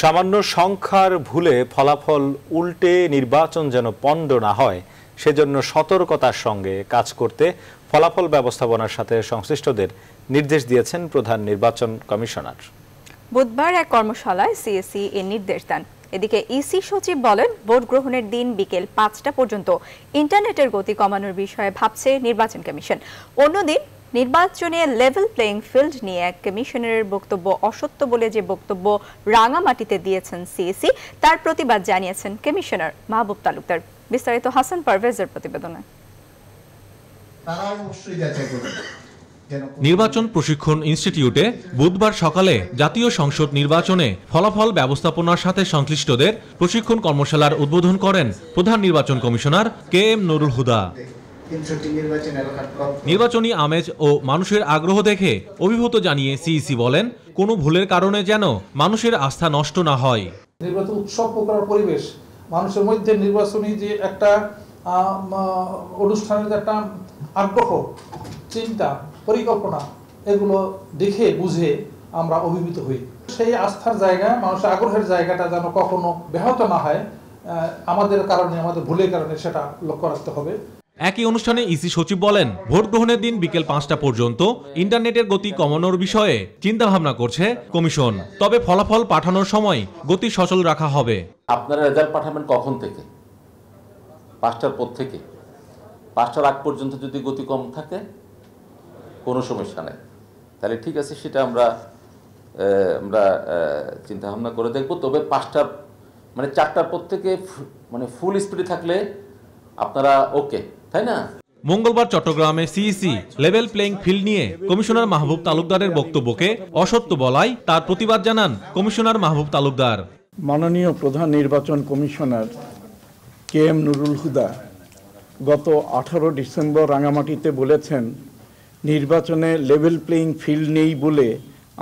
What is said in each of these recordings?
সামান্য সংখ্যার ভুলে ফলাফল উল্টে নির্বাচন যেন পণ্ড না হয় সেজন্য সতর্কতার সঙ্গে কাজ করতে ফলাফল ব্যবস্থাপনার সাথে সংশ্লিষ্টদের নির্দেশ দিয়েছেন প্রধান নির্বাচন কমিশনার বুধবার এক কর্মশালায় সিএসি এ নির্দেশ দেন এদিকে ইসি সচিব বলেন ভোট গ্রহণের দিন বিকেল পাঁচটা পর্যন্ত ইন্টারনেটের গতি কমানোর বিষয়ে ভাবছে নির্বাচন কমিশন অন্যদিন নির্বাচনে লেভেল প্লেইং ফিল্ড নিয়ে এক কমিশনারের বক্তব্য অসত্য বলে যে বক্তব্য রাঙামাটিতে দিয়েছেন সিএসি তার প্রতিবাদ জানিয়েছেন কমিশনার মাহবুব তালুকদার বিস্তারিত হাসান পারভেজের প্রতিবেদনে নির্বাচন প্রশিক্ষণ ইনস্টিটিউটে বুধবার সকালে জাতীয় সংসদ নির্বাচনে ফলাফল ব্যবস্থাপনার সাথে সংশ্লিষ্টদের প্রশিক্ষণ কর্মশালার উদ্বোধন করেন প্রধান নির্বাচন commissioner K M Nurul Huda নির্বাচনী আমেজ ও মানুষের আগ্রহ দেখে অভিভূত জানিয়ে সিইসি বলেন কোনো ভুলের কারণে যেন মানুষের আস্থা নষ্ট না হয় নির্বাচন উৎসব প্রকার পরিবেশ মানুষের মধ্যে নির্বাচনী যে একটা অনুষ্ঠানের একটা আগ্রহ চিন্তা পরিকল্পনা এগুলো দেখে বুঝে আমরা অভিভূত হই সেই আস্থার জায়গা মানুষের আগ্রহের জায়গাটা যেন কখনো ব্যাহত না হয় আমাদের কারণে আমাদের ভুলের কারণে সেটা লক্ষ্য রাখতে হবে একই অনুষ্ঠানে ইসি সচিব বলেন ভোট গ্রহণের দিন বিকেল পাঁচটা পর্যন্ত ইন্টারনেটের গতি কমানোর বিষয়ে চিন্তাভাবনা করছে কমিশন তবে ফলাফল পাঠানোর সময় গতি সচল রাখা হবে আপনারা রেজাল্ট পাঠাবেন কখন থেকে পাঁচটার পর থেকে পাঁচটার আগ পর্যন্ত যদি গতি কম থাকে কোনো সমস্যা নেই তাহলে ঠিক আছে সেটা আমরা আমরা চিন্তাভাবনা করে দেখব তবে পাঁচটা মানে চারটার পর থেকে মানে ফুল স্পিডে থাকলে আপনারা ওকে তাই না মঙ্গলবার চট্টগ্রামে সিইসি লেভেল প্লেইং ফিল্ড নিয়ে কমিশনার মাহবুব তালুকদারের বক্তব্যকে অসত্য বলাই তার প্রতিবাদ জানান কমিশনার মাহবুব তালুকদার মাননীয় প্রধান নির্বাচন commissioner K M Nurul Huda গত আঠারো ডিসেম্বর রাঙামাটিতে বলেছেন নির্বাচনে লেভেল প্লেইং ফিল্ড নেই বলে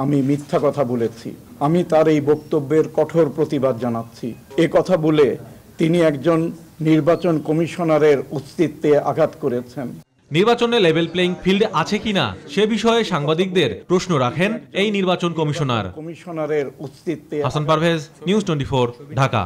আমি মিথ্যা কথা বলেছি আমি তার এই বক্তব্যের কঠোর প্রতিবাদ জানাচ্ছি এ কথা বলে তিনি একজন নির্বাচন কমিশনারের অস্তিত্বে আঘাত করেছেন নির্বাচনে লেভেল প্লেইং ফিল্ড আছে কিনা সে বিষয়ে সাংবাদিকদের প্রশ্ন রাখেন এই নির্বাচন কমিশনার কমিশনারের অস্তিত্বে হাসান পারভেজ নিউজ টোয়েন্টি ঢাকা